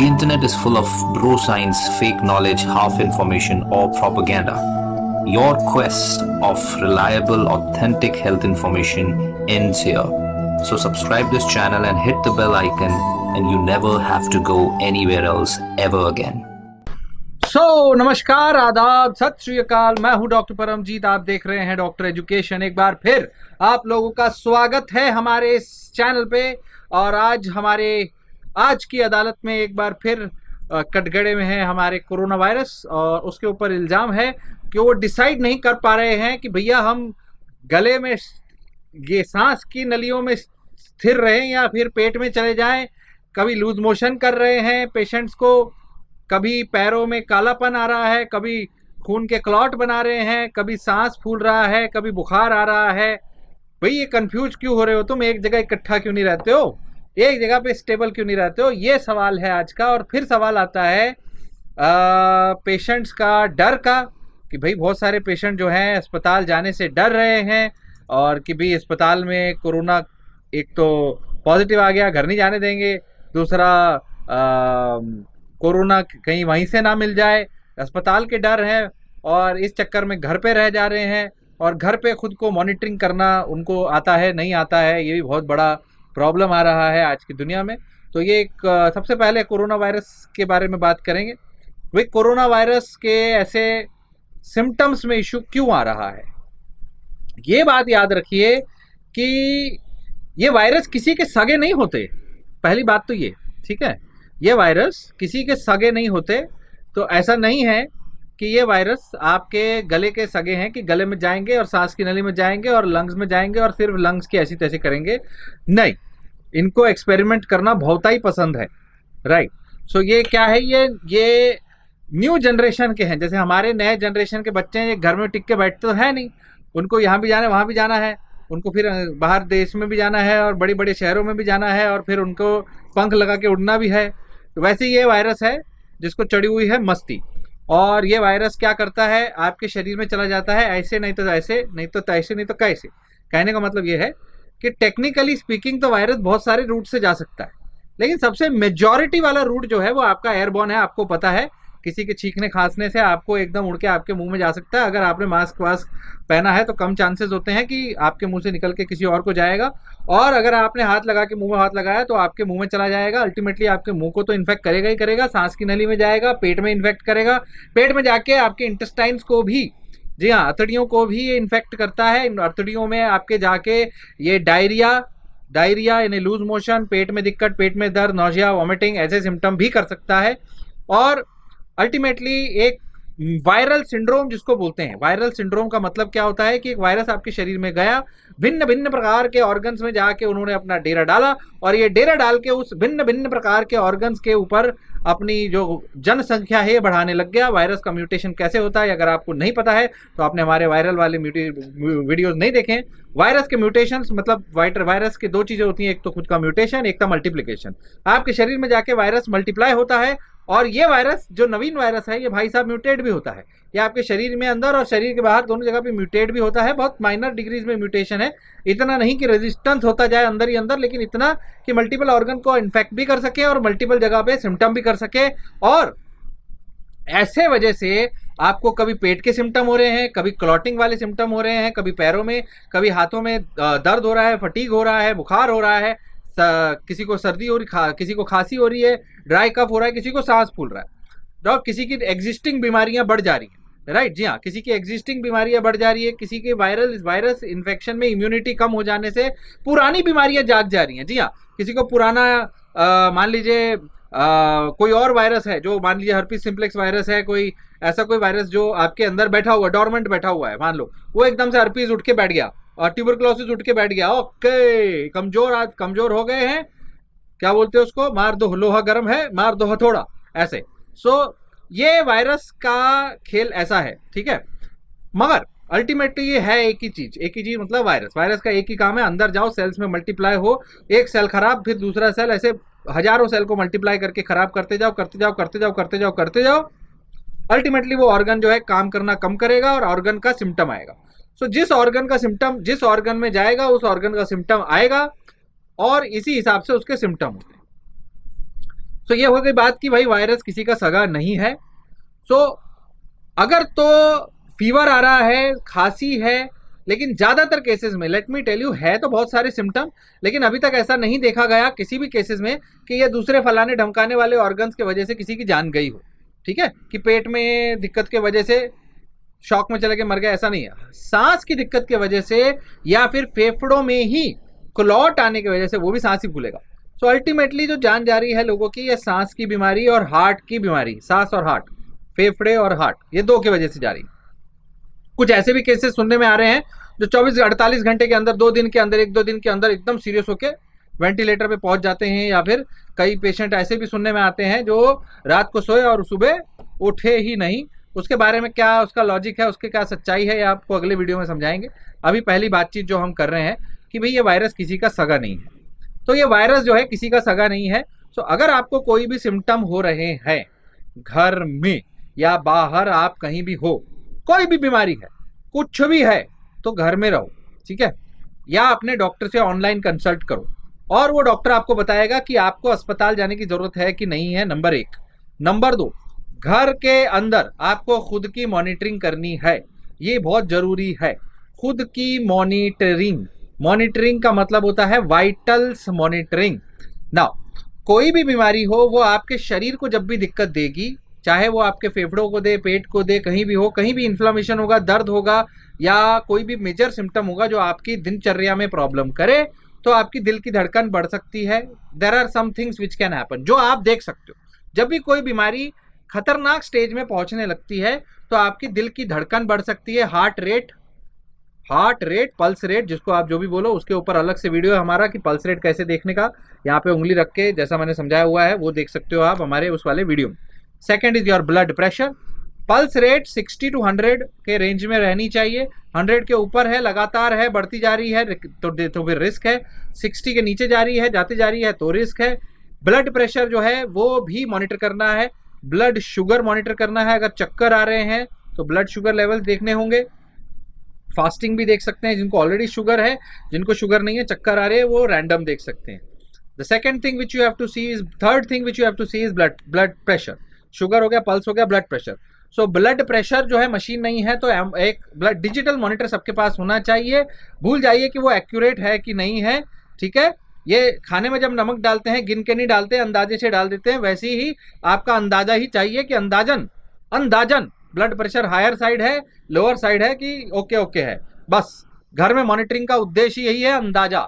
The internet is full of bro science, fake knowledge, half information, or propaganda. Your quest of reliable, authentic health information ends here. So subscribe this channel and hit the bell icon and you never have to go anywhere else ever again. So so, नमस्कार आदाब सत श्री अकाल मैं हूं doctor Paramjit आप देख रहे हैं डॉक्टर एजुकेशन एक बार फिर आप लोगों का स्वागत है हमारे इस चैनल पे और आज हमारे आज की अदालत में एक बार फिर कटघड़े में है हमारे कोरोना वायरस और उसके ऊपर इल्ज़ाम है कि वो डिसाइड नहीं कर पा रहे हैं कि भैया हम गले में ये सांस की नलियों में स्थिर रहें या फिर पेट में चले जाएं कभी लूज मोशन कर रहे हैं पेशेंट्स को कभी पैरों में कालापन आ रहा है कभी खून के क्लॉट बना रहे हैं कभी सांस फूल रहा है कभी बुखार आ रहा है भाई ये कंफ्यूज क्यों हो रहे हो तुम एक जगह इकट्ठा क्यों नहीं रहते हो एक जगह पे स्टेबल क्यों नहीं रहते हो ये सवाल है आज का और फिर सवाल आता है पेशेंट्स का डर का कि भाई बहुत सारे पेशेंट जो हैं अस्पताल जाने से डर रहे हैं और कि भाई अस्पताल में कोरोना एक तो पॉजिटिव आ गया घर नहीं जाने देंगे दूसरा कोरोना कहीं वहीं से ना मिल जाए अस्पताल के डर हैं और इस चक्कर में घर पे रह जा रहे हैं और घर पे खुद को मॉनिटरिंग करना उनको आता है नहीं आता है ये भी बहुत बड़ा प्रॉब्लम आ रहा है आज की दुनिया में तो ये एक सबसे पहले कोरोना वायरस के बारे में बात करेंगे वे कोरोना वायरस के ऐसे सिम्टम्स में इशू क्यों आ रहा है ये बात याद रखिए कि ये वायरस किसी के सगे नहीं होते पहली बात तो ये ठीक है ये वायरस किसी के सगे नहीं होते तो ऐसा नहीं है कि ये वायरस आपके गले के सगे हैं कि गले में जाएंगे और सांस की नली में जाएंगे और लंग्स में जाएंगे और सिर्फ लंग्स की ऐसी तैसी करेंगे नहीं इनको एक्सपेरिमेंट करना बहुत ही पसंद है राइट सो so, ये क्या है ये ये न्यू जनरेशन के हैं जैसे हमारे नए जनरेशन के बच्चे हैं ये घर में टिक के बैठते तो हैं नहीं उनको यहाँ भी जाना है वहाँ भी जाना है उनको फिर बाहर देश में भी जाना है और बड़े बड़े शहरों में भी जाना है और फिर उनको पंख लगा के उड़ना भी है तो वैसे ये वायरस है जिसको चढ़ी हुई है मस्ती और ये वायरस क्या करता है आपके शरीर में चला जाता है ऐसे नहीं तो ऐसे नहीं तो ऐसे नहीं तो कैसे कहने का मतलब ये है कि टेक्निकली स्पीकिंग तो वायरस बहुत सारे रूट से जा सकता है लेकिन सबसे मेजॉरिटी वाला रूट जो है वो आपका एयरबॉर्न है आपको पता है किसी के छींकने खांसने से आपको एकदम उड़ के आपके मुंह में जा सकता है अगर आपने मास्क वास्क पहना है तो कम चांसेस होते हैं कि आपके मुंह से निकल के किसी और को जाएगा और अगर आपने हाथ लगा के मुंह में हाथ लगाया तो आपके मुंह में चला जाएगा अल्टीमेटली आपके मुंह को तो इन्फेक्ट करेगा ही करेगा सांस की नली में जाएगा पेट में इन्फेक्ट करेगा पेट में जाके आपके इंटेस्टाइन्स को भी जी हाँ अतड़ियों को भी ये इन्फेक्ट करता है अतड़ियों में आपके जाके ये डायरिया डायरिया यानी लूज मोशन पेट में दिक्कत पेट में दर्द नोजिया वॉमिटिंग ऐसे सिम्टम भी कर सकता है और अल्टीमेटली एक वायरल सिंड्रोम जिसको बोलते हैं वायरल सिंड्रोम का मतलब क्या होता है कि एक वायरस आपके शरीर में गया भिन्न भिन्न प्रकार के ऑर्गन्स में जाके उन्होंने अपना डेरा डाला और ये डेरा डाल के उस भिन्न भिन्न प्रकार के ऑर्गन्स के ऊपर अपनी जो जनसंख्या है बढ़ाने लग गया वायरस का म्यूटेशन कैसे होता है अगर आपको नहीं पता है तो आपने हमारे वायरल वाले वीडियोस नहीं देखे वायरस के म्यूटेशन मतलब वायरस की दो चीज़ें होती हैं एक तो खुद का म्यूटेशन एक का मल्टीप्लीकेशन आपके शरीर में जाके वायरस मल्टीप्लाई होता है और ये वायरस जो नवीन वायरस है ये भाई साहब म्यूटेट भी होता है ये आपके शरीर में अंदर और शरीर के बाहर दोनों जगह पे म्यूटेट भी होता है बहुत माइनर डिग्रीज में म्यूटेशन है इतना नहीं कि रेजिस्टेंस होता जाए अंदर ही अंदर लेकिन इतना कि मल्टीपल ऑर्गन को इन्फेक्ट भी कर सके और मल्टीपल जगह पे सिम्टम भी कर सके और ऐसे वजह से आपको कभी पेट के सिम्टम हो रहे हैं कभी क्लॉटिंग वाले सिम्टम हो रहे हैं कभी पैरों में कभी हाथों में दर्द हो रहा है फटीक हो रहा है बुखार हो रहा है किसी को सर्दी हो रही खा किसी को खांसी हो रही है ड्राई कफ हो रहा है किसी को सांस फूल रहा है डॉग तो किसी की एग्जिस्टिंग बीमारियां बढ़ जा रही हैं राइट जी हाँ किसी की एग्जिस्टिंग बीमारियां बढ़ जा रही है किसी के वायरल वायरस इन्फेक्शन में इम्यूनिटी कम हो जाने से पुरानी बीमारियां जाग जा रही हैं जी हाँ किसी को पुराना मान लीजिए कोई और वायरस है जो मान लीजिए हरपी सिंप्लेक्स वायरस है कोई ऐसा कोई वायरस जो आपके अंदर बैठा हुआ डॉर्मेंट बैठा हुआ है मान लो वो एकदम से हरपीज़ उठ के बैठ गया ट्यूबरक्लोसिस उठ के बैठ गया ओके कमजोर आज कमजोर हो गए हैं क्या बोलते हैं उसको मार दो लोहा गर्म है मार दो थोड़ा ऐसे सो so, ये वायरस का खेल ऐसा है ठीक है मगर अल्टीमेटली ये है एक ही चीज एक ही चीज मतलब वायरस वायरस का एक ही काम है अंदर जाओ सेल्स में मल्टीप्लाई हो एक सेल खराब फिर दूसरा सेल ऐसे हजारों सेल को मल्टीप्लाई करके खराब करते जाओ करते जाओ करते जाओ करते जाओ करते जाओ अल्टीमेटली वो ऑर्गन जो है काम करना कम करेगा और ऑर्गन का सिम्टम आएगा सो so, जिस ऑर्गन का सिम्टम जिस ऑर्गन में जाएगा उस ऑर्गन का सिम्टम आएगा और इसी हिसाब से उसके सिम्टम होते हैं सो ये हो गई बात कि भाई वायरस किसी का सगा नहीं है सो so, अगर तो फीवर आ रहा है खांसी है लेकिन ज़्यादातर केसेस में लेट मी टेल यू है तो बहुत सारे सिम्टम लेकिन अभी तक ऐसा नहीं देखा गया किसी भी केसेस में कि यह दूसरे फलाने ढमकाने वाले ऑर्गन्स के वजह से किसी की जान गई हो ठीक है कि पेट में दिक्कत के वजह से शॉक में चला के मर गया ऐसा नहीं है सांस की दिक्कत की वजह से या फिर फेफड़ों में ही क्लॉट आने की वजह से वो भी सांस ही भूलेगा सो अल्टीमेटली जो जान जा रही है लोगों की यह सांस की बीमारी और हार्ट की बीमारी सांस और हार्ट फेफड़े और हार्ट ये दो की वजह से जा रही कुछ ऐसे भी केसेस सुनने में आ रहे हैं जो 24 अड़तालीस घंटे के अंदर दो दिन के अंदर एक दो दिन के अंदर एकदम सीरियस होकर वेंटिलेटर पे पहुंच जाते हैं या फिर कई पेशेंट ऐसे भी सुनने में आते हैं जो रात को सोए और सुबह उठे ही नहीं उसके बारे में क्या उसका लॉजिक है उसके क्या सच्चाई है ये आपको अगले वीडियो में समझाएंगे अभी पहली बातचीत जो हम कर रहे हैं कि भाई ये वायरस किसी का सगा नहीं है तो ये वायरस जो है किसी का सगा नहीं है सो अगर आपको कोई भी सिम्टम हो रहे हैं घर में या बाहर आप कहीं भी हो कोई भी बीमारी है कुछ भी है तो घर में रहो ठीक है या अपने डॉक्टर से ऑनलाइन कंसल्ट करो और वो डॉक्टर आपको बताएगा कि आपको अस्पताल जाने की ज़रूरत है कि नहीं है नंबर एक नंबर दो घर के अंदर आपको खुद की मॉनिटरिंग करनी है ये बहुत ज़रूरी है खुद की मॉनिटरिंग मॉनिटरिंग का मतलब होता है वाइटल्स मॉनिटरिंग नाउ कोई भी बीमारी हो वो आपके शरीर को जब भी दिक्कत देगी चाहे वो आपके फेफड़ों को दे पेट को दे कहीं भी हो कहीं भी इन्फ्लामेशन होगा दर्द होगा या कोई भी मेजर सिम्टम होगा जो आपकी दिनचर्या में प्रॉब्लम करे तो आपकी दिल की धड़कन बढ़ सकती है there are some things which can happen जो आप देख सकते हो जब भी कोई बीमारी खतरनाक स्टेज में पहुंचने लगती है तो आपकी दिल की धड़कन बढ़ सकती है heart rate heart rate pulse rate जिसको आप जो भी बोलो उसके ऊपर अलग से वीडियो है हमारा कि पल्स रेट कैसे देखने का यहाँ पे उंगली रख के जैसा मैंने समझाया हुआ है वो देख सकते हो आप हमारे उस वाले वीडियो में second is your blood pressure pulse rate 60 to 100 के रेंज में रहनी चाहिए 100 के ऊपर है लगातार है बढ़ती जा रही है तो तो फिर रिस्क है सिक्सटी के नीचे जा रही है जाती जा रही है तो रिस्क है ब्लड प्रेशर जो है वो भी मॉनिटर करना है ब्लड शुगर मॉनिटर करना है अगर चक्कर आ रहे हैं तो ब्लड शुगर लेवल देखने होंगे फास्टिंग भी देख सकते हैं जिनको ऑलरेडी शुगर है जिनको शुगर नहीं है चक्कर आ रहे हैं वो रैंडम देख सकते हैं the second thing which you have to see is third thing which you have to see is blood blood pressure sugar हो गया पल्स हो गया blood pressure so blood pressure जो है मशीन नहीं है तो एक ब्लड डिजिटल मॉनिटर सबके पास होना चाहिए भूल जाइए कि वो एक्यूरेट है कि नहीं है ठीक है ये खाने में जब नमक डालते हैं गिन के नहीं डालते अंदाजे से डाल देते हैं वैसे ही आपका अंदाजा ही चाहिए कि अंदाजन अंदाजन ब्लड प्रेशर हायर साइड है लोअर साइड है कि ओके ओके है बस घर में मॉनिटरिंग का उद्देश्य यही है अंदाजा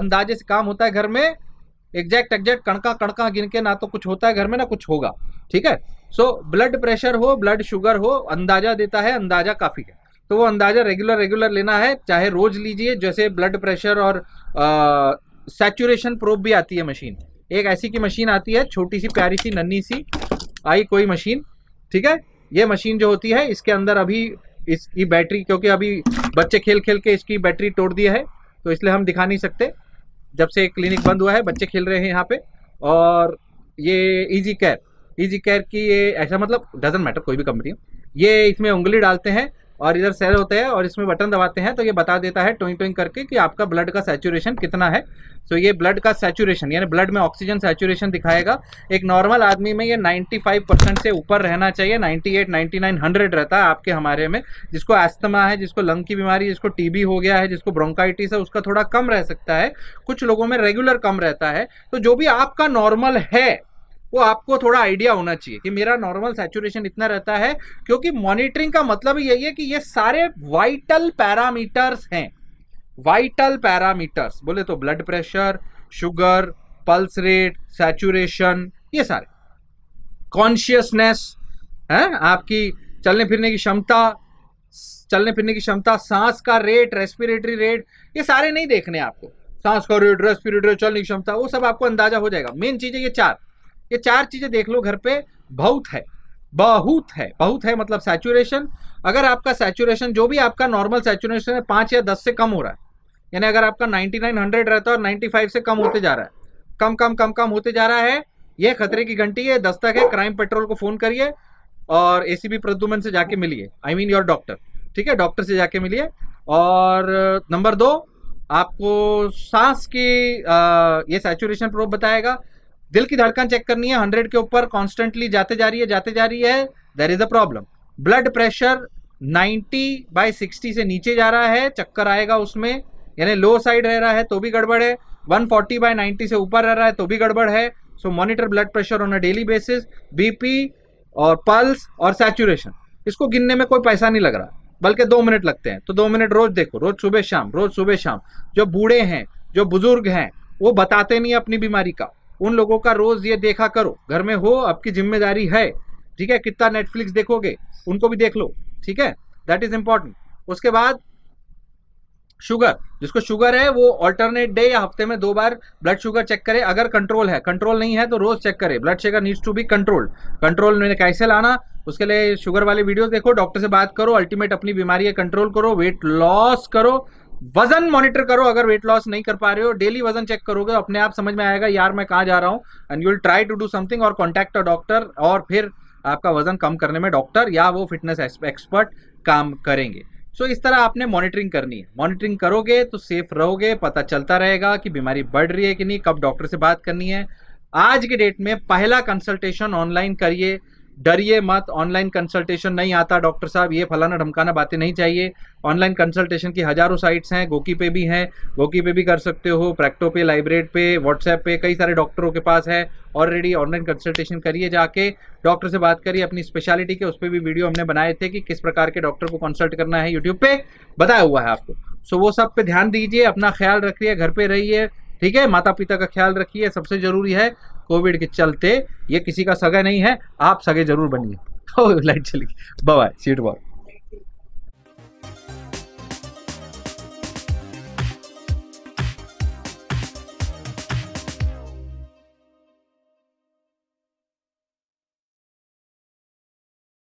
अंदाजे से काम होता है घर में एग्जैक्ट एग्जैक्ट कणका कणका गिन के ना तो कुछ होता है घर में ना कुछ होगा ठीक है सो ब्लड प्रेशर हो ब्लड शुगर हो अंदाजा देता है अंदाजा काफ़ी है तो वो अंदाजा रेगुलर रेगुलर लेना है चाहे रोज लीजिए जैसे ब्लड प्रेशर और सैचुरेशन प्रोब भी आती है मशीन एक ऐसी की मशीन आती है छोटी सी प्यारी सी नन्ही सी आई कोई मशीन ठीक है ये मशीन जो होती है इसके अंदर अभी इसकी बैटरी क्योंकि अभी बच्चे खेल खेल के इसकी बैटरी तोड़ दिया है तो इसलिए हम दिखा नहीं सकते जब से क्लिनिक बंद हुआ है बच्चे खेल रहे हैं यहाँ पे और ये इजी केयर इजी केयर की ये ऐसा मतलब डजन मैटर कोई भी कंपनी ये इसमें उंगली डालते हैं और इधर सेल होता है और इसमें बटन दबाते हैं तो ये बता देता है टोइंग टोइंग करके कि आपका ब्लड का सैचुरेशन कितना है सो so ये ब्लड का सैचुरेशन यानी ब्लड में ऑक्सीजन सेचुरेशन दिखाएगा एक नॉर्मल आदमी में ये 95 परसेंट से ऊपर रहना चाहिए 98, 99, 100 रहता है आपके हमारे में जिसको एस्थमा है जिसको लंग की बीमारी जिसको टी हो गया है जिसको ब्रोंकाइटिस है उसका थोड़ा कम रह सकता है कुछ लोगों में रेगुलर कम रहता है तो जो भी आपका नॉर्मल है वो आपको थोड़ा आइडिया होना चाहिए कि मेरा नॉर्मल सैचुरेशन इतना रहता है क्योंकि मॉनिटरिंग का मतलब यही है कि ये सारे वाइटल पैरामीटर्स हैं वाइटल पैरामीटर्स बोले तो blood pressure sugar pulse rate saturation ये सारे कॉन्शियसनेस है आपकी चलने फिरने की क्षमता चलने फिरने की क्षमता सांस का रेट रेस्पिरेटरी रेट ये सारे नहीं देखने आपको सांस का रेट रेस्पिरेटरी चलने की क्षमता वो सब आपको अंदाजा हो जाएगा मेन चीज़ है ये चार ये चार चीज़ें देख लो घर पे बहुत है बहुत है बहुत है मतलब सैचुरेशन अगर आपका सैचुरेशन जो भी आपका नॉर्मल सैचुरेशन है पांच या दस से कम हो रहा है यानी अगर आपका नाइनटी नाइन हंड्रेड रहता है और नाइनटी फाइव से कम होते जा रहा है कम कम कम कम होते जा रहा है यह खतरे की घंटी है दस तक है क्राइम पेट्रोल को फ़ोन करिए और ए सी प्रद्युमन से जाके मिलिए आई मीन योर डॉक्टर ठीक है डॉक्टर से जाके मिलिए और नंबर दो आपको सांस की आ, ये सैचुरेशन प्रोब बताएगा दिल की धड़कन चेक करनी है हंड्रेड के ऊपर कॉन्स्टेंटली जाते जा रही है जाते जा रही है there is a problem blood pressure 90 by 60 से नीचे जा रहा है चक्कर आएगा उसमें यानी लो साइड रह रहा है तो भी गड़बड़ है 140 बाय नाइन्टी से ऊपर रह रहा है तो भी गड़बड़ है so monitor blood pressure on a daily basis BP और पल्स और सैचुरेशन इसको गिनने में कोई पैसा नहीं लग रहा बल्कि दो मिनट लगते हैं तो दो मिनट रोज देखो रोज सुबह शाम रोज सुबह शाम जो बूढ़े हैं जो बुजुर्ग हैं वो बताते नहीं अपनी बीमारी का उन लोगों का रोज ये देखा करो घर में हो आपकी जिम्मेदारी है ठीक है कितना नेटफ्लिक्स देखोगे उनको भी देख लो ठीक है दैट इज इंपॉर्टेंट उसके बाद शुगर जिसको शुगर है वो ऑल्टरनेट डे या हफ्ते में दो बार ब्लड शुगर चेक करें अगर कंट्रोल है कंट्रोल नहीं है तो रोज चेक करें blood sugar needs to be controlled control में कैसे लाना उसके लिए शुगर वाले वीडियो देखो डॉक्टर से बात करो अल्टीमेट अपनी बीमारी कंट्रोल करो वेट लॉस करो वजन मॉनिटर करो अगर वेट लॉस नहीं कर पा रहे हो डेली वजन चेक करोगे अपने आप समझ में आएगा यार मैं कहाँ जा रहा हूँ and you'll try to do something और कॉन्टैक्ट अ डॉक्टर और फिर आपका वजन कम करने में डॉक्टर या वो फिटनेस एक्सपर्ट काम करेंगे सो so, इस तरह आपने मॉनिटरिंग करनी है मॉनिटरिंग करोगे तो सेफ रहोगे पता चलता रहेगा कि बीमारी बढ़ रही है कि नहीं कब डॉक्टर से बात करनी है आज के डेट में पहला कंसल्टेशन ऑनलाइन करिए डरिए मत ऑनलाइन कंसल्टेशन नहीं आता डॉक्टर साहब ये फलाना ढमकाना बातें नहीं चाहिए ऑनलाइन कंसल्टेशन की हज़ारों साइट्स हैं गोकी पे भी हैं गोकी पे भी कर सकते हो प्रैक्टो पे लाइब्रेट पे व्हाट्सएप पे कई सारे डॉक्टरों के पास है ऑलरेडी ऑनलाइन कंसल्टेशन करिए जाके डॉक्टर से बात करिए अपनी स्पेशलिटी के उस पर भी वीडियो हमने बनाए थे कि किस प्रकार के डॉक्टर को कंसल्ट करना है यूट्यूब पर बताया हुआ है आपको सो वो सब पे ध्यान दीजिए अपना ख्याल रखिए घर पर रहिए ठीक है माता पिता का ख्याल रखिए सबसे जरूरी है कोविड के चलते ये किसी का सगा नहीं है आप सगे जरूर बनिए लाइट चली गई बाय सीट बॉय